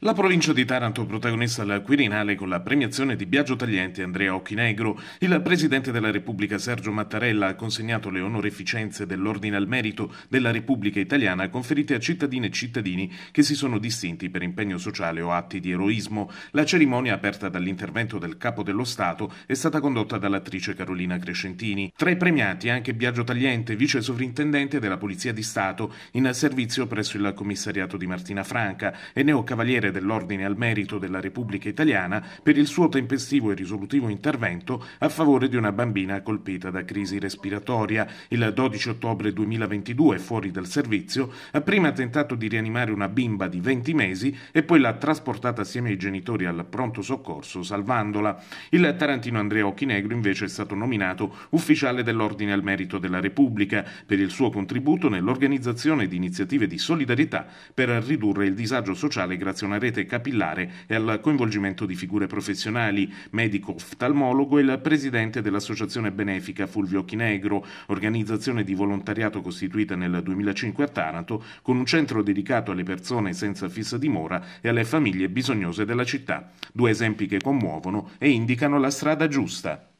La provincia di Taranto protagonista al Quirinale con la premiazione di Biagio Tagliente Andrea Occhinegro. Il Presidente della Repubblica Sergio Mattarella ha consegnato le onorificenze dell'Ordine al Merito della Repubblica Italiana conferite a cittadine e cittadini che si sono distinti per impegno sociale o atti di eroismo. La cerimonia aperta dall'intervento del Capo dello Stato è stata condotta dall'attrice Carolina Crescentini. Tra i premiati anche Biagio Tagliente, vice sovrintendente della Polizia di Stato in servizio presso il commissariato di Martina Franca e neo cavaliere Cavaliere dell'Ordine al Merito della Repubblica Italiana per il suo tempestivo e risolutivo intervento a favore di una bambina colpita da crisi respiratoria. Il 12 ottobre 2022, fuori dal servizio, ha prima tentato di rianimare una bimba di 20 mesi e poi l'ha trasportata assieme ai genitori al pronto soccorso, salvandola. Il tarantino Andrea Occhinegro, invece è stato nominato ufficiale dell'Ordine al Merito della Repubblica per il suo contributo nell'organizzazione di iniziative di solidarietà per ridurre il disagio sociale grazie a una una rete capillare e al coinvolgimento di figure professionali, medico oftalmologo e il presidente dell'associazione benefica Fulvio Chinegro, organizzazione di volontariato costituita nel 2005 a Taranto, con un centro dedicato alle persone senza fissa dimora e alle famiglie bisognose della città. Due esempi che commuovono e indicano la strada giusta.